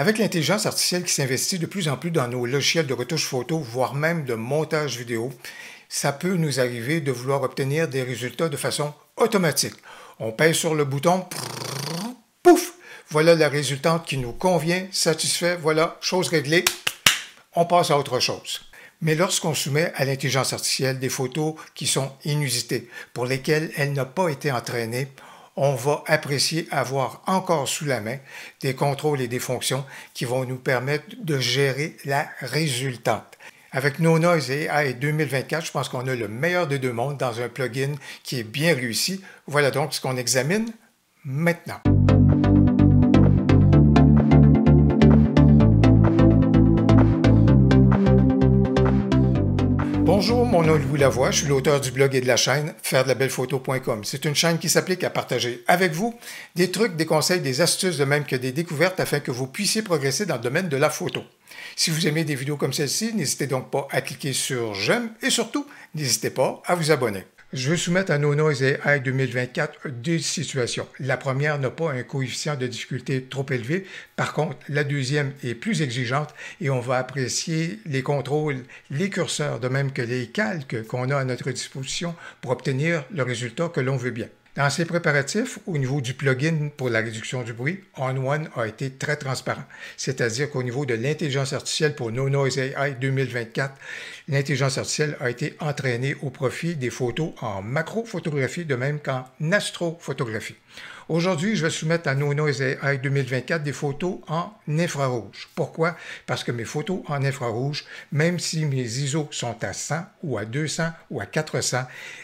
Avec l'intelligence artificielle qui s'investit de plus en plus dans nos logiciels de retouche photo, voire même de montage vidéo, ça peut nous arriver de vouloir obtenir des résultats de façon automatique. On pèse sur le bouton, pouf, voilà la résultante qui nous convient, satisfait, voilà, chose réglée, on passe à autre chose. Mais lorsqu'on soumet à l'intelligence artificielle des photos qui sont inusitées, pour lesquelles elle n'a pas été entraînée, on va apprécier avoir encore sous la main des contrôles et des fonctions qui vont nous permettre de gérer la résultante. Avec No Noise et AI 2024, je pense qu'on a le meilleur des deux mondes dans un plugin qui est bien réussi. Voilà donc ce qu'on examine maintenant. Bonjour, mon nom est Louis Lavoie, je suis l'auteur du blog et de la chaîne faire de la belle photo.com. C'est une chaîne qui s'applique à partager avec vous des trucs, des conseils, des astuces, de même que des découvertes afin que vous puissiez progresser dans le domaine de la photo. Si vous aimez des vidéos comme celle-ci, n'hésitez donc pas à cliquer sur j'aime et surtout, n'hésitez pas à vous abonner. Je veux soumettre à nos Noise AI 2024 deux situations. La première n'a pas un coefficient de difficulté trop élevé. Par contre, la deuxième est plus exigeante et on va apprécier les contrôles, les curseurs, de même que les calques qu'on a à notre disposition pour obtenir le résultat que l'on veut bien. Dans ces préparatifs, au niveau du plugin pour la réduction du bruit, OnOne a été très transparent. C'est-à-dire qu'au niveau de l'intelligence artificielle pour No Noise AI 2024, l'intelligence artificielle a été entraînée au profit des photos en macrophotographie, de même qu'en astrophotographie. Aujourd'hui, je vais soumettre à No AI 2024 des photos en infrarouge. Pourquoi? Parce que mes photos en infrarouge, même si mes ISO sont à 100 ou à 200 ou à 400,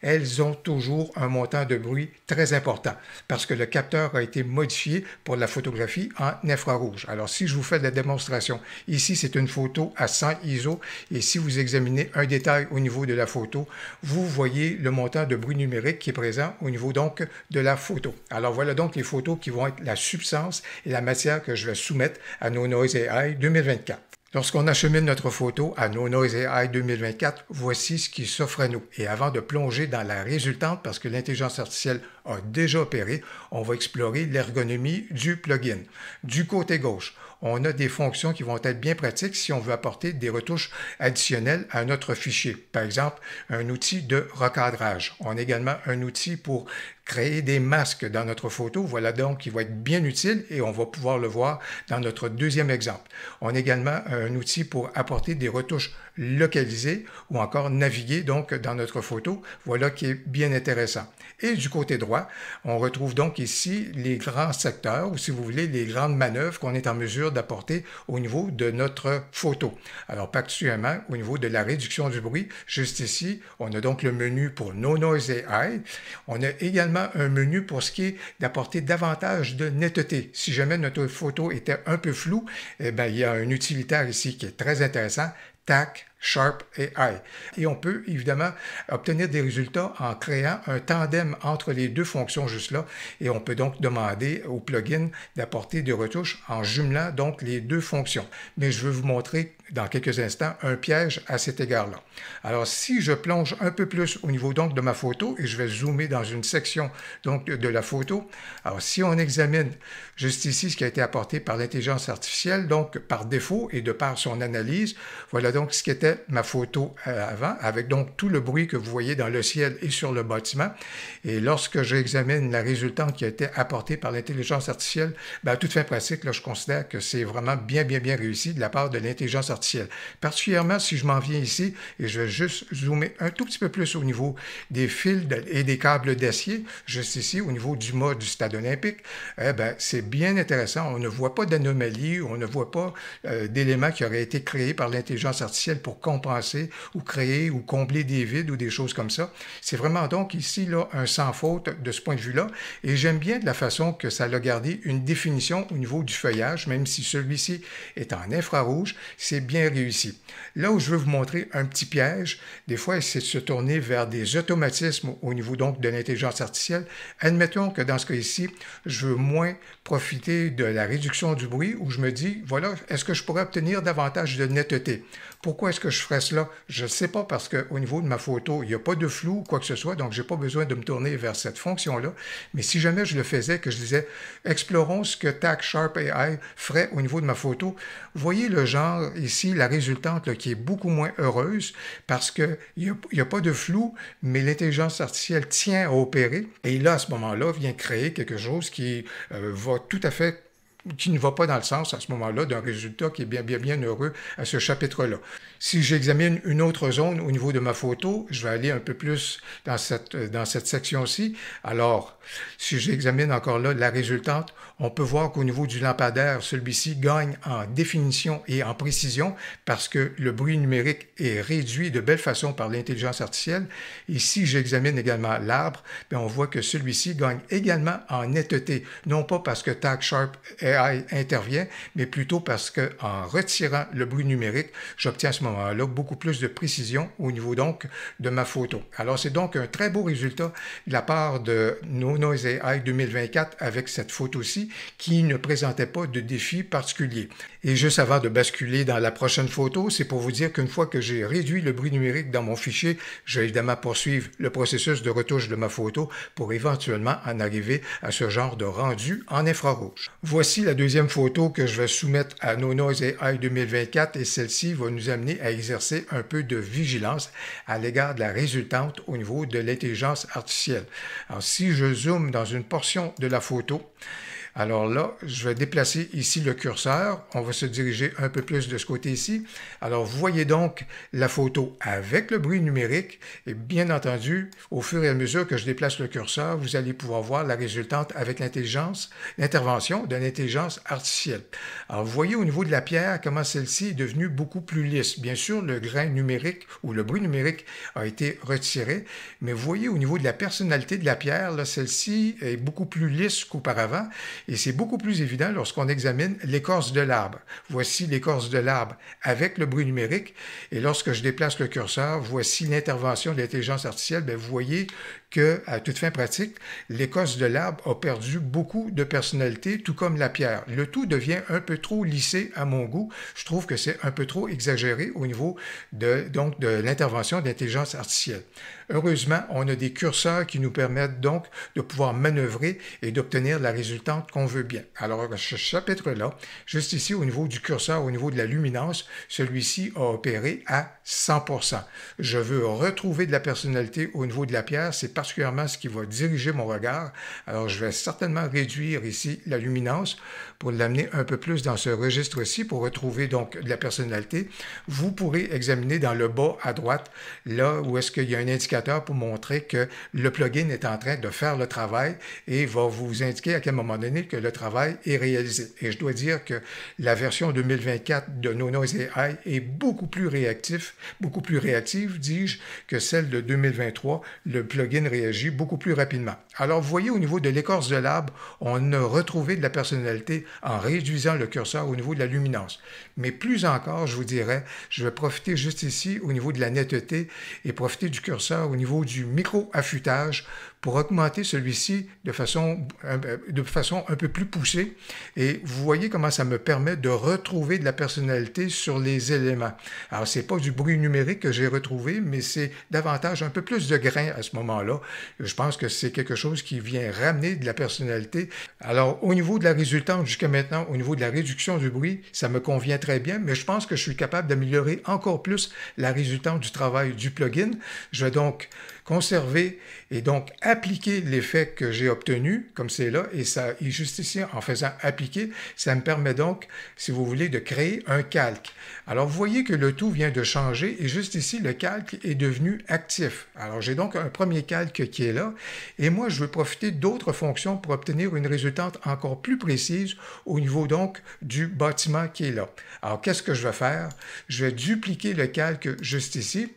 elles ont toujours un montant de bruit très important parce que le capteur a été modifié pour la photographie en infrarouge. Alors, si je vous fais la démonstration, ici, c'est une photo à 100 ISO et si vous examinez un détail au niveau de la photo, vous voyez le montant de bruit numérique qui est présent au niveau donc de la photo. Alors, voilà donc les photos qui vont être la substance et la matière que je vais soumettre à nos AI 2024. Lorsqu'on achemine notre photo à No AI 2024, voici ce qui s'offre à nous. Et avant de plonger dans la résultante, parce que l'intelligence artificielle a déjà opéré, on va explorer l'ergonomie du plugin. Du côté gauche, on a des fonctions qui vont être bien pratiques si on veut apporter des retouches additionnelles à notre fichier. Par exemple, un outil de recadrage. On a également un outil pour Créer des masques dans notre photo, voilà donc qui va être bien utile et on va pouvoir le voir dans notre deuxième exemple. On a également un outil pour apporter des retouches localisées ou encore naviguer donc dans notre photo, voilà qui est bien intéressant. Et du côté droit, on retrouve donc ici les grands secteurs ou si vous voulez les grandes manœuvres qu'on est en mesure d'apporter au niveau de notre photo. Alors particulièrement au niveau de la réduction du bruit, juste ici, on a donc le menu pour No Noise AI. On a également un menu pour ce qui est d'apporter davantage de netteté. Si jamais notre photo était un peu floue, eh ben, il y a un utilitaire ici qui est très intéressant, TAC, Sharp AI. Et on peut évidemment obtenir des résultats en créant un tandem entre les deux fonctions juste là. Et on peut donc demander au plugin d'apporter des retouches en jumelant donc les deux fonctions. Mais je veux vous montrer dans quelques instants un piège à cet égard-là. Alors, si je plonge un peu plus au niveau donc de ma photo, et je vais zoomer dans une section donc de la photo, alors si on examine juste ici ce qui a été apporté par l'intelligence artificielle, donc par défaut et de par son analyse, voilà donc ce qu'était ma photo euh, avant, avec donc tout le bruit que vous voyez dans le ciel et sur le bâtiment. Et lorsque j'examine la résultante qui a été apportée par l'intelligence artificielle, ben, à toute fin pratique, là, je considère que c'est vraiment bien, bien, bien réussi de la part de l'intelligence artificielle Particulièrement si je m'en viens ici et je vais juste zoomer un tout petit peu plus au niveau des fils et des câbles d'acier, juste ici au niveau du mât du stade olympique, eh ben, c'est bien intéressant. On ne voit pas d'anomalie, on ne voit pas euh, d'éléments qui auraient été créés par l'intelligence artificielle pour compenser ou créer ou combler des vides ou des choses comme ça. C'est vraiment donc ici là, un sans faute de ce point de vue-là. Et j'aime bien de la façon que ça l'a gardé une définition au niveau du feuillage, même si celui-ci est en infrarouge. C'est réussi. Là où je veux vous montrer un petit piège, des fois, c'est de se tourner vers des automatismes au niveau donc de l'intelligence artificielle. Admettons que dans ce cas-ci, je veux moins profiter de la réduction du bruit où je me dis, voilà, est-ce que je pourrais obtenir davantage de netteté? Pourquoi est-ce que je ferais cela? Je ne sais pas parce qu'au niveau de ma photo, il n'y a pas de flou ou quoi que ce soit, donc je n'ai pas besoin de me tourner vers cette fonction-là. Mais si jamais je le faisais, que je disais, explorons ce que TAC Sharp AI ferait au niveau de ma photo, voyez le genre ici la résultante qui est beaucoup moins heureuse parce qu'il n'y a, a, pas de flou, mais l'intelligence artificielle tient à opérer. Et là, à ce moment-là, vient créer quelque chose qui euh, va tout à fait qui ne va pas dans le sens à ce moment-là d'un résultat qui est bien, bien, bien heureux à ce chapitre-là. Si j'examine une autre zone au niveau de ma photo, je vais aller un peu plus dans cette, dans cette section-ci. Alors, si j'examine encore là la résultante, on peut voir qu'au niveau du lampadaire, celui-ci gagne en définition et en précision parce que le bruit numérique est réduit de belle façon par l'intelligence artificielle. Ici, j'examine également l'arbre, ben, on voit que celui-ci gagne également en netteté, non pas parce que Tag Sharp AI intervient, mais plutôt parce qu'en retirant le bruit numérique, j'obtiens à ce moment-là beaucoup plus de précision au niveau donc de ma photo. Alors c'est donc un très beau résultat de la part de No Noise AI 2024 avec cette photo-ci qui ne présentait pas de défi particulier. Et juste avant de basculer dans la prochaine photo, c'est pour vous dire qu'une fois que j'ai réduit le bruit numérique dans mon fichier, je vais évidemment poursuivre le processus de retouche de ma photo pour éventuellement en arriver à ce genre de rendu en infrarouge. Voici la deuxième photo que je vais soumettre à No Noise AI 2024 et celle-ci va nous amener à exercer un peu de vigilance à l'égard de la résultante au niveau de l'intelligence artificielle. Alors si je zoome dans une portion de la photo, alors là, je vais déplacer ici le curseur. On va se diriger un peu plus de ce côté-ci. Alors, vous voyez donc la photo avec le bruit numérique. Et bien entendu, au fur et à mesure que je déplace le curseur, vous allez pouvoir voir la résultante avec l'intelligence, l'intervention de intelligence artificielle. Alors, vous voyez au niveau de la pierre comment celle-ci est devenue beaucoup plus lisse. Bien sûr, le grain numérique ou le bruit numérique a été retiré, mais vous voyez au niveau de la personnalité de la pierre, celle-ci est beaucoup plus lisse qu'auparavant et c'est beaucoup plus évident lorsqu'on examine l'écorce de l'arbre. Voici l'écorce de l'arbre avec le bruit numérique. Et lorsque je déplace le curseur, voici l'intervention de l'intelligence artificielle. Ben, vous voyez que, à toute fin pratique, l'écosse de l'arbre a perdu beaucoup de personnalité, tout comme la pierre. Le tout devient un peu trop lissé à mon goût. Je trouve que c'est un peu trop exagéré au niveau de, donc, de l'intervention d'intelligence artificielle. Heureusement, on a des curseurs qui nous permettent donc de pouvoir manœuvrer et d'obtenir la résultante qu'on veut bien. Alors, ce chapitre-là, juste ici au niveau du curseur, au niveau de la luminance, celui-ci a opéré à 100%. Je veux retrouver de la personnalité au niveau de la pierre, c'est particulièrement ce qui va diriger mon regard. Alors, je vais certainement réduire ici la luminance pour l'amener un peu plus dans ce registre-ci pour retrouver donc de la personnalité. Vous pourrez examiner dans le bas à droite, là où est-ce qu'il y a un indicateur pour montrer que le plugin est en train de faire le travail et va vous indiquer à quel moment donné que le travail est réalisé. Et je dois dire que la version 2024 de No Noise AI est beaucoup plus réactif, beaucoup plus réactive, dis-je, que celle de 2023. Le plugin réagit beaucoup plus rapidement. Alors vous voyez au niveau de l'écorce de l'arbre, on a retrouvé de la personnalité en réduisant le curseur au niveau de la luminance. Mais plus encore, je vous dirais, je vais profiter juste ici au niveau de la netteté et profiter du curseur au niveau du micro-affûtage pour augmenter celui-ci de façon, euh, de façon un peu plus poussée. Et vous voyez comment ça me permet de retrouver de la personnalité sur les éléments. Alors, c'est pas du bruit numérique que j'ai retrouvé, mais c'est davantage un peu plus de grain à ce moment-là. Je pense que c'est quelque chose qui vient ramener de la personnalité. Alors, au niveau de la résultante jusqu'à maintenant, au niveau de la réduction du bruit, ça me convient très bien, mais je pense que je suis capable d'améliorer encore plus la résultante du travail du plugin. Je vais donc conserver et donc appliquer l'effet que j'ai obtenu, comme c'est là, et ça, et juste ici, en faisant appliquer, ça me permet donc, si vous voulez, de créer un calque. Alors, vous voyez que le tout vient de changer et juste ici, le calque est devenu actif. Alors, j'ai donc un premier calque qui est là et moi, je veux profiter d'autres fonctions pour obtenir une résultante encore plus précise au niveau donc du bâtiment qui est là. Alors, qu'est-ce que je vais faire? Je vais dupliquer le calque juste ici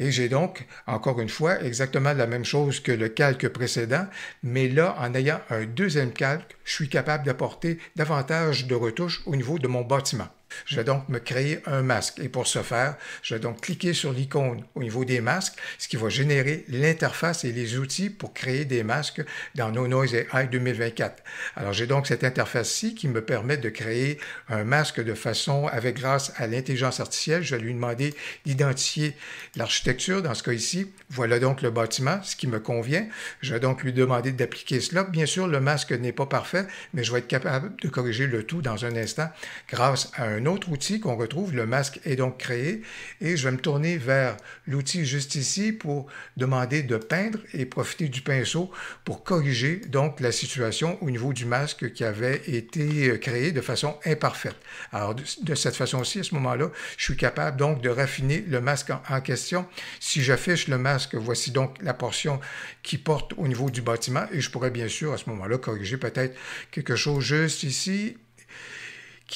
et j'ai donc, encore une fois, exactement la même chose que le calque précédent, mais là, en ayant un deuxième calque, je suis capable d'apporter davantage de retouches au niveau de mon bâtiment. Je vais donc me créer un masque. Et pour ce faire, je vais donc cliquer sur l'icône au niveau des masques, ce qui va générer l'interface et les outils pour créer des masques dans No Noise AI 2024. Alors j'ai donc cette interface-ci qui me permet de créer un masque de façon, avec grâce à l'intelligence artificielle, je vais lui demander d'identifier l'architecture, dans ce cas ici. Voilà donc le bâtiment, ce qui me convient. Je vais donc lui demander d'appliquer cela. Bien sûr, le masque n'est pas parfait, mais je vais être capable de corriger le tout dans un instant grâce à un un autre outil qu'on retrouve, le masque est donc créé, et je vais me tourner vers l'outil juste ici pour demander de peindre et profiter du pinceau pour corriger donc la situation au niveau du masque qui avait été euh, créé de façon imparfaite. Alors de, cette façon-ci, à ce moment-là, je suis capable donc de raffiner le masque en question. Si j'affiche le masque, voici donc la portion qui porte au niveau du bâtiment et je pourrais bien sûr à ce moment-là corriger peut-être quelque chose juste ici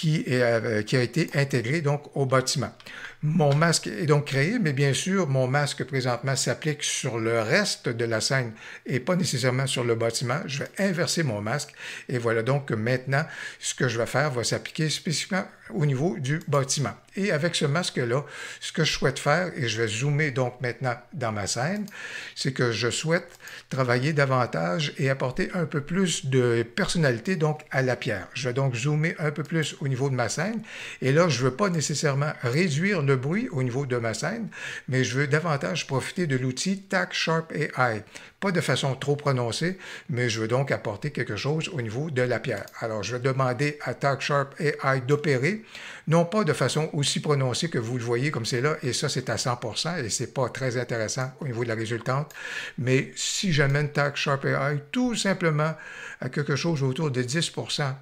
euh, qui, a été intégré donc au bâtiment. Mon masque est donc créé, mais bien sûr, mon masque présentement s'applique sur le reste de la scène et pas nécessairement sur le bâtiment. Je vais inverser mon masque et voilà donc que maintenant, ce que je vais faire va s'appliquer spécifiquement au niveau du bâtiment. Et avec ce masque-là, ce que je souhaite faire, et je vais zoomer donc maintenant dans ma scène, c'est que je souhaite travailler davantage et apporter un peu plus de personnalité donc à la pierre. Je vais donc zoomer un peu plus au niveau de ma scène et là, je ne veux pas nécessairement réduire bruit au niveau de ma scène, mais je veux davantage profiter de l'outil TAC Sharp AI. Pas de façon trop prononcée, mais je veux donc apporter quelque chose au niveau de la pierre. Alors, je vais demander à TAC Sharp AI d'opérer, non pas de façon aussi prononcée que vous le voyez comme c'est là, et ça, c'est à 100%, et c'est pas très intéressant au niveau de la résultante, mais si j'amène TAC Sharp AI tout simplement à quelque chose autour de 10%,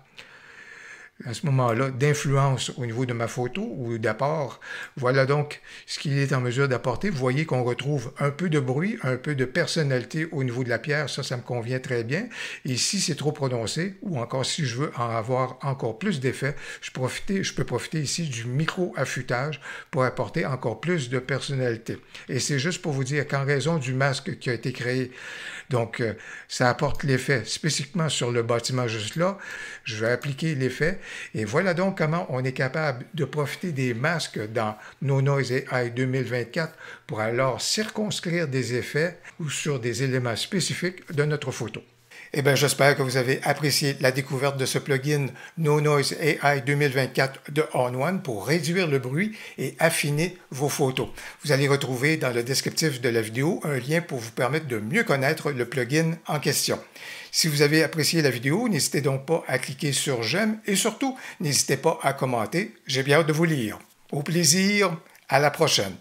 à ce moment-là, d'influence au niveau de ma photo ou d'apport. Voilà donc ce qu'il est en mesure d'apporter. Vous voyez qu'on retrouve un peu de bruit, un peu de personnalité au niveau de la pierre. Ça, ça me convient très bien. Et si c'est trop prononcé, ou encore si je veux en avoir encore plus d'effet, je, je peux profiter ici du micro-affûtage pour apporter encore plus de personnalité. Et c'est juste pour vous dire qu'en raison du masque qui a été créé, donc euh, ça apporte l'effet spécifiquement sur le bâtiment juste là. Je vais appliquer l'effet et voilà donc comment on est capable de profiter des masques dans No Noise AI 2024 pour alors circonscrire des effets ou sur des éléments spécifiques de notre photo. Eh j'espère que vous avez apprécié la découverte de ce plugin No Noise AI 2024 de On pour réduire le bruit et affiner vos photos. Vous allez retrouver dans le descriptif de la vidéo un lien pour vous permettre de mieux connaître le plugin en question. Si vous avez apprécié la vidéo, n'hésitez donc pas à cliquer sur j'aime et surtout, n'hésitez pas à commenter. J'ai bien hâte de vous lire. Au plaisir, à la prochaine.